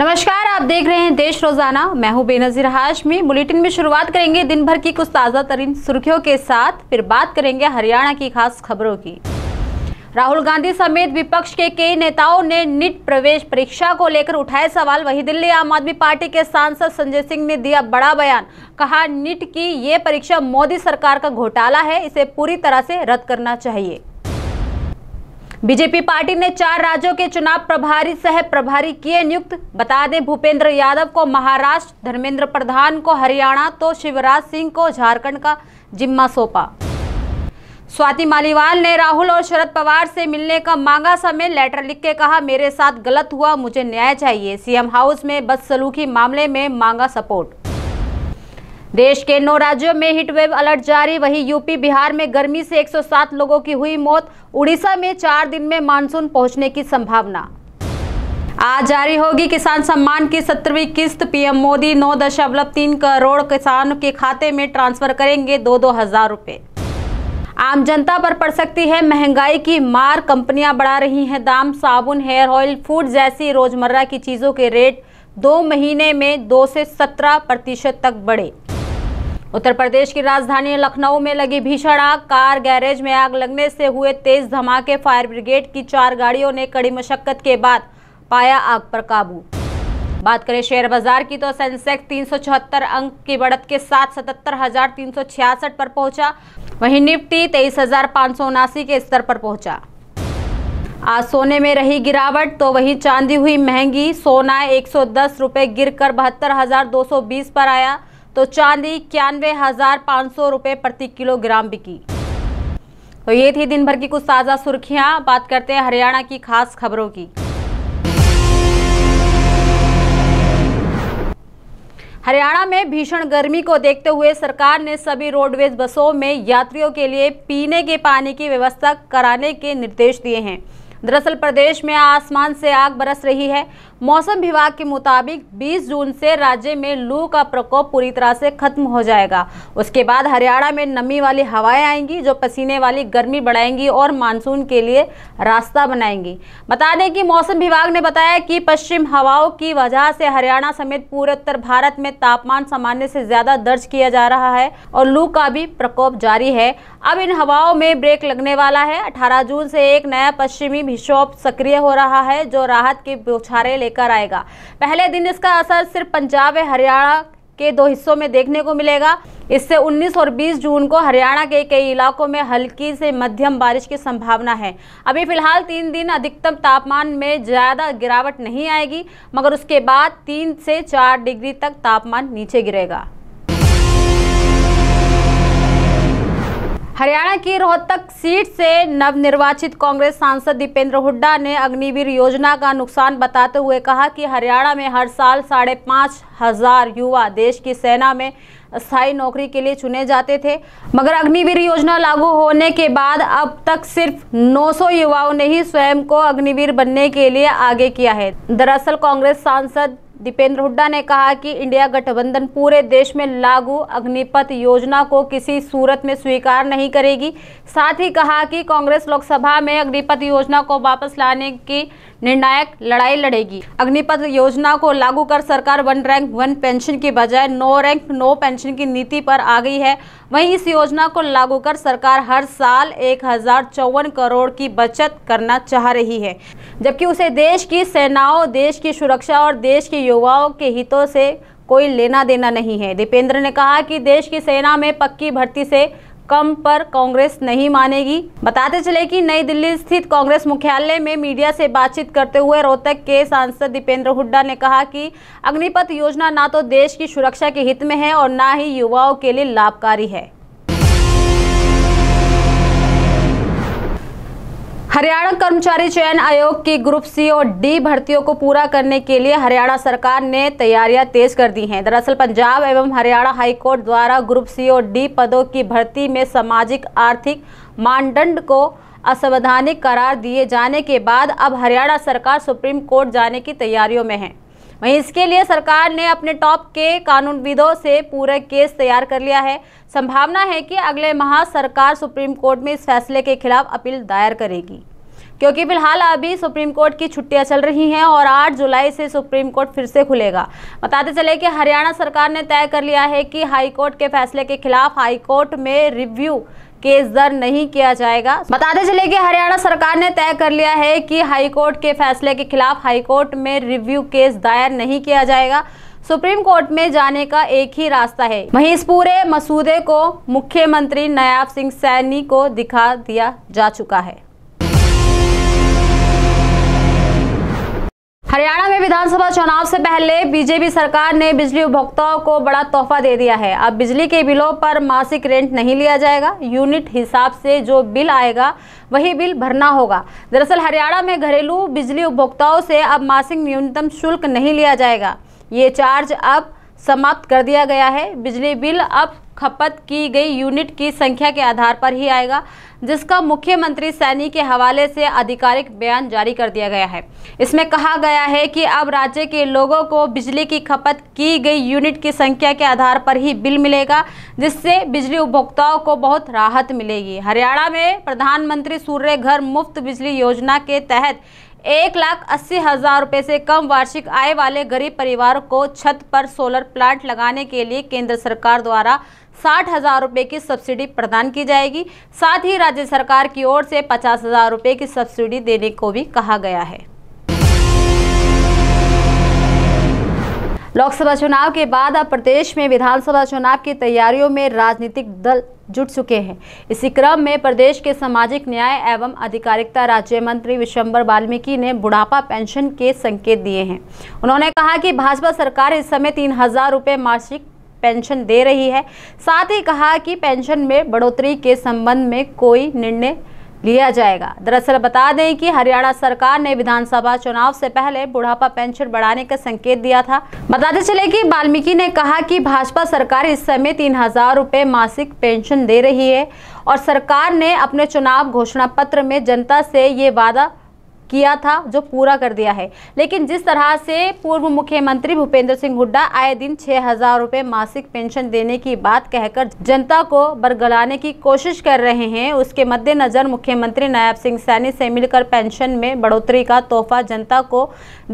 नमस्कार आप देख रहे हैं देश रोजाना मैं हूं बेनजीर हाशमी बुलेटिन में शुरुआत करेंगे दिन भर की कुछ ताज़ा तरीन सुर्खियों के साथ फिर बात करेंगे हरियाणा की खास खबरों की राहुल गांधी समेत विपक्ष के कई नेताओं ने निट प्रवेश परीक्षा को लेकर उठाए सवाल वहीं दिल्ली आम आदमी पार्टी के सांसद संजय सिंह ने दिया बड़ा बयान कहा नीट की ये परीक्षा मोदी सरकार का घोटाला है इसे पूरी तरह से रद्द करना चाहिए बीजेपी पार्टी ने चार राज्यों के चुनाव प्रभारी सह प्रभारी किए नियुक्त बता दें भूपेंद्र यादव को महाराष्ट्र धर्मेंद्र प्रधान को हरियाणा तो शिवराज सिंह को झारखंड का जिम्मा सौंपा स्वाति मालीवाल ने राहुल और शरद पवार से मिलने का मांगा समय लेटर लिख के कहा मेरे साथ गलत हुआ मुझे न्याय चाहिए सीएम हाउस में बदसलूकी मामले में मांगा सपोर्ट देश के नौ राज्यों में हीटवेव अलर्ट जारी वहीं यूपी बिहार में गर्मी से 107 लोगों की हुई मौत उड़ीसा में चार दिन में मानसून पहुंचने की संभावना आज जारी होगी किसान सम्मान की सत्रहवीं किस्त पीएम मोदी नौ दशमलव तीन करोड़ किसान के खाते में ट्रांसफर करेंगे दो दो हजार रुपये आम जनता पर पड़ सकती है महंगाई की मार कंपनियां बढ़ा रही हैं दाम साबुन हेयर ऑयल फूड जैसी रोजमर्रा की चीज़ों के रेट दो महीने में दो से सत्रह प्रतिशत तक बढ़े उत्तर प्रदेश की राजधानी लखनऊ में लगी भीषण आग कार गैरेज में आग लगने से हुए तेज धमाके फायर ब्रिगेड की चार गाड़ियों ने कड़ी मशक्कत के बाद पाया आग पर काबू बात करें शेयर बाजार की तो सेंसेक्स 374 अंक की बढ़त के साथ सतहत्तर पर पहुंचा वहीं निफ्टी तेईस के स्तर पर पहुंचा आज सोने में रही गिरावट तो वहीं चांदी हुई महंगी सोना 110 रुपए गिरकर बहत्तर पर आया तो चांदी इक्यानवे हजार पांच सौ रुपए प्रति किलोग्राम बिकी तो ये थी दिन भर की कुछ ताज़ा सुर्खियां बात करते हैं हरियाणा की खास खबरों की हरियाणा में भीषण गर्मी को देखते हुए सरकार ने सभी रोडवेज बसों में यात्रियों के लिए पीने के पानी की व्यवस्था कराने के निर्देश दिए हैं दरअसल प्रदेश में आसमान से आग बरस रही है मौसम विभाग के मुताबिक 20 जून से राज्य में लू का प्रकोप पूरी तरह से खत्म हो जाएगा उसके बाद हरियाणा में नमी वाली हवाएं आएंगी जो पसीने वाली गर्मी बढ़ाएंगी और मानसून के लिए रास्ता बनाएंगी बता दें कि मौसम विभाग ने बताया कि पश्चिम हवाओं की वजह से हरियाणा समेत पूरे उत्तर भारत में तापमान सामान्य से ज़्यादा दर्ज किया जा रहा है और लू का भी प्रकोप जारी है अब इन हवाओं में ब्रेक लगने वाला है अठारह जून से एक नया पश्चिमी विक्षोभ सक्रिय हो रहा है जो राहत के बौछारे ले लेकर आएगा पहले दिन इसका असर सिर्फ पंजाब व हरियाणा के दो हिस्सों में देखने को मिलेगा इससे 19 और 20 जून को हरियाणा के कई इलाकों में हल्की से मध्यम बारिश की संभावना है अभी फिलहाल तीन दिन अधिकतम तापमान में ज़्यादा गिरावट नहीं आएगी मगर उसके बाद तीन से चार डिग्री तक तापमान नीचे गिरेगा हरियाणा की रोहतक सीट से नवनिर्वाचित कांग्रेस सांसद दीपेंद्र हुड्डा ने अग्निवीर योजना का नुकसान बताते हुए कहा कि हरियाणा में हर साल साढ़े पाँच हजार युवा देश की सेना में स्थायी नौकरी के लिए चुने जाते थे मगर अग्निवीर योजना लागू होने के बाद अब तक सिर्फ 900 युवाओं ने ही स्वयं को अग्निवीर बनने के लिए आगे किया है दरअसल कांग्रेस सांसद दीपेंद्र हुड्डा ने कहा कि इंडिया गठबंधन पूरे देश में लागू अग्निपथ योजना को किसी सूरत में स्वीकार नहीं करेगी साथ ही कहा कि कांग्रेस लोकसभा में अग्निपथ योजना को वापस लाने की निर्णायक लड़ाई लड़ेगी अग्निपथ योजना को लागू कर सरकार वन रैंक वन पेंशन की बजाय नो रैंक नो पेंशन की नीति पर आ गई है वहीं इस योजना को लागू कर सरकार हर साल एक करोड़ की बचत करना चाह रही है जबकि उसे देश की सेनाओं देश की सुरक्षा और देश के युवाओं के हितों से कोई लेना देना नहीं है दीपेंद्र ने कहा कि देश की सेना में पक्की भर्ती से कम पर कांग्रेस नहीं मानेगी बताते चले कि नई दिल्ली स्थित कांग्रेस मुख्यालय में मीडिया से बातचीत करते हुए रोहतक के सांसद दीपेंद्र हुड्डा ने कहा कि अग्निपथ योजना ना तो देश की सुरक्षा के हित में है और ना ही युवाओं के लिए लाभकारी है हरियाणा कर्मचारी चयन आयोग की ग्रुप सी और डी भर्तियों को पूरा करने के लिए हरियाणा सरकार ने तैयारियां तेज कर दी हैं दरअसल पंजाब एवं हरियाणा हाईकोर्ट द्वारा ग्रुप सी और डी पदों की भर्ती में सामाजिक आर्थिक मानदंड को असंवैधानिक करार दिए जाने के बाद अब हरियाणा सरकार सुप्रीम कोर्ट जाने की तैयारियों में है वहीं इसके लिए सरकार ने अपने टॉप के कानूनविदों से पूरा केस तैयार कर लिया है संभावना है कि अगले माह सरकार सुप्रीम कोर्ट में इस फैसले के खिलाफ अपील दायर करेगी क्योंकि फिलहाल अभी सुप्रीम कोर्ट की छुट्टियां चल रही हैं और 8 जुलाई से सुप्रीम कोर्ट फिर से खुलेगा बताते चले कि हरियाणा सरकार ने तय कर लिया है कि हाई कोर्ट के फैसले के खिलाफ हाई कोर्ट में रिव्यू केस दर्ज नहीं किया जाएगा बताते चले कि हरियाणा सरकार ने तय कर लिया है कि हाईकोर्ट के फैसले के खिलाफ हाईकोर्ट में रिव्यू केस दायर नहीं किया जाएगा सुप्रीम कोर्ट में जाने का एक ही रास्ता है वहीं इस पूरे मसूदे को मुख्यमंत्री नायाब सिंह सैनी को दिखा दिया जा चुका है हरियाणा में विधानसभा चुनाव से पहले बीजेपी सरकार ने बिजली उपभोक्ताओं को बड़ा तोहफा दे दिया है अब बिजली के बिलों पर मासिक रेंट नहीं लिया जाएगा यूनिट हिसाब से जो बिल आएगा वही बिल भरना होगा दरअसल हरियाणा में घरेलू बिजली उपभोक्ताओं से अब मासिक न्यूनतम शुल्क नहीं लिया जाएगा ये चार्ज अब समाप्त कर दिया गया है बिजली बिल अब खपत की गई यूनिट की संख्या के आधार पर ही आएगा जिसका मुख्यमंत्री सैनी के हवाले से आधिकारिक बयान जारी कर दिया गया है इसमें कहा गया है कि अब राज्य के लोगों को बिजली की खपत की गई यूनिट की संख्या के आधार पर ही बिल मिलेगा जिससे बिजली उपभोक्ताओं को बहुत राहत मिलेगी हरियाणा में प्रधानमंत्री सूर्य घर मुफ्त बिजली योजना के तहत एक लाख अस्सी हजार रुपये से कम वार्षिक आय वाले गरीब परिवार को छत पर सोलर प्लांट लगाने के लिए केंद्र सरकार द्वारा साठ हज़ार रुपये की सब्सिडी प्रदान की जाएगी साथ ही राज्य सरकार की ओर से पचास हज़ार रुपये की सब्सिडी देने को भी कहा गया है लोकसभा चुनाव के बाद अब प्रदेश में विधानसभा चुनाव की तैयारियों में राजनीतिक दल जुट चुके हैं इसी क्रम में प्रदेश के सामाजिक न्याय एवं आधिकारिकता राज्य मंत्री विश्वम्बर वाल्मीकि ने बुढ़ापा पेंशन के संकेत दिए हैं उन्होंने कहा कि भाजपा सरकार इस समय तीन हजार रुपये मासिक पेंशन दे रही है साथ ही कहा कि पेंशन में बढ़ोतरी के संबंध में कोई निर्णय लिया जाएगा दरअसल बता दें कि हरियाणा सरकार ने विधानसभा चुनाव से पहले बुढ़ापा पेंशन बढ़ाने का संकेत दिया था बताते चले कि वाल्मीकि ने कहा कि भाजपा सरकार इस समय तीन हजार रुपये मासिक पेंशन दे रही है और सरकार ने अपने चुनाव घोषणा पत्र में जनता से ये वादा किया था जो पूरा कर दिया है लेकिन जिस तरह से पूर्व मुख्यमंत्री भूपेंद्र सिंह हुड्डा आए दिन छह हजार रूपए मासिक पेंशन देने की बात कहकर जनता को बरगलाने की कोशिश कर रहे हैं उसके मद्देनजर मुख्यमंत्री नायब सिंह सैनी से मिलकर पेंशन में बढ़ोतरी का तोहफा जनता को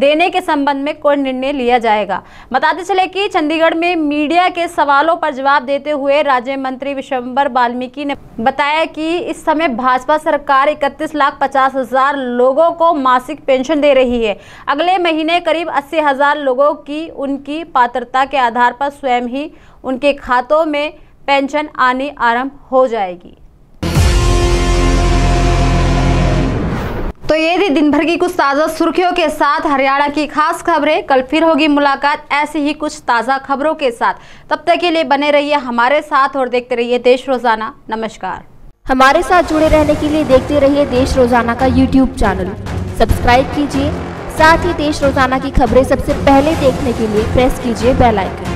देने के संबंध में कोई निर्णय लिया जाएगा बताते चले कि चंडीगढ़ में मीडिया के सवालों पर जवाब देते हुए राज्य मंत्री विश्वम्बर वाल्मीकि ने बताया कि इस समय भाजपा सरकार इकतीस लाख पचास हजार लोगों को को मासिक पेंशन दे रही है अगले महीने करीब अस्सी हज़ार लोगों की उनकी पात्रता के आधार पर स्वयं ही उनके खातों में पेंशन आनी आरंभ हो जाएगी तो ये थी दिन भर की कुछ ताज़ा सुर्खियों के साथ हरियाणा की खास खबरें कल फिर होगी मुलाकात ऐसी ही कुछ ताज़ा खबरों के साथ तब तक के लिए बने रहिए हमारे साथ और देखते रहिए देश रोज़ाना नमस्कार हमारे साथ जुड़े रहने के लिए देखते रहिए देश रोज़ाना का यूट्यूब चैनल सब्सक्राइब कीजिए साथ ही देश रोजाना की खबरें सबसे पहले देखने के लिए प्रेस कीजिए बेल आइकन